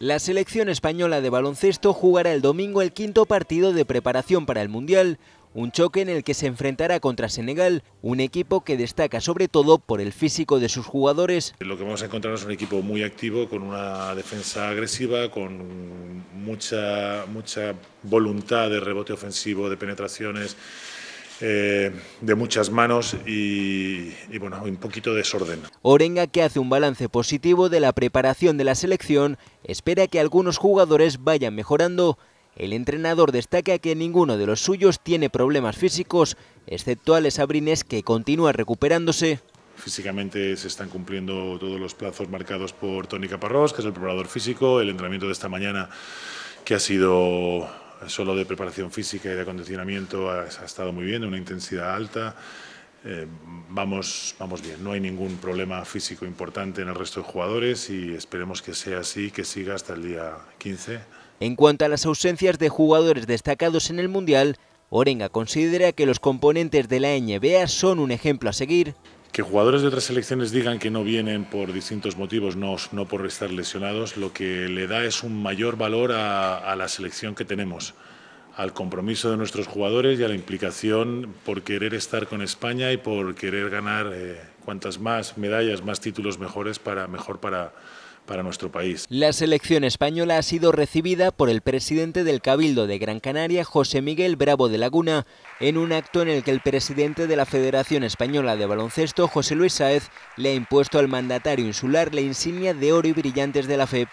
La selección española de baloncesto jugará el domingo el quinto partido de preparación para el Mundial, un choque en el que se enfrentará contra Senegal, un equipo que destaca sobre todo por el físico de sus jugadores. Lo que vamos a encontrar es un equipo muy activo, con una defensa agresiva, con mucha, mucha voluntad de rebote ofensivo, de penetraciones eh, de muchas manos y, bueno, un poquito de desorden. Orenga, que hace un balance positivo de la preparación de la selección, espera que algunos jugadores vayan mejorando. El entrenador destaca que ninguno de los suyos tiene problemas físicos, excepto a Abrines, que continúa recuperándose. Físicamente se están cumpliendo todos los plazos marcados por Tony Caparrós, que es el preparador físico. El entrenamiento de esta mañana, que ha sido solo de preparación física y de acondicionamiento ha, estado muy bien, una intensidad alta. Eh, vamos, vamos bien, no hay ningún problema físico importante en el resto de jugadores y esperemos que sea así, que siga hasta el día 15. En cuanto a las ausencias de jugadores destacados en el Mundial, Orenga considera que los componentes de la NBA son un ejemplo a seguir que jugadores de otras selecciones digan que no vienen por distintos motivos, no, por estar lesionados, lo que le da es un mayor valor a, la selección que tenemos, al compromiso de nuestros jugadores y a la implicación por querer estar con España y por querer ganar eh, cuantas más medallas, más títulos mejores para mejor para nuestro país. La selección española ha sido recibida por el presidente del Cabildo de Gran Canaria, José Miguel Bravo de Laguna, en un acto en el que el presidente de la Federación Española de Baloncesto, José Luis Sáez le ha impuesto al mandatario insular la insignia de oro y brillantes de la FEP.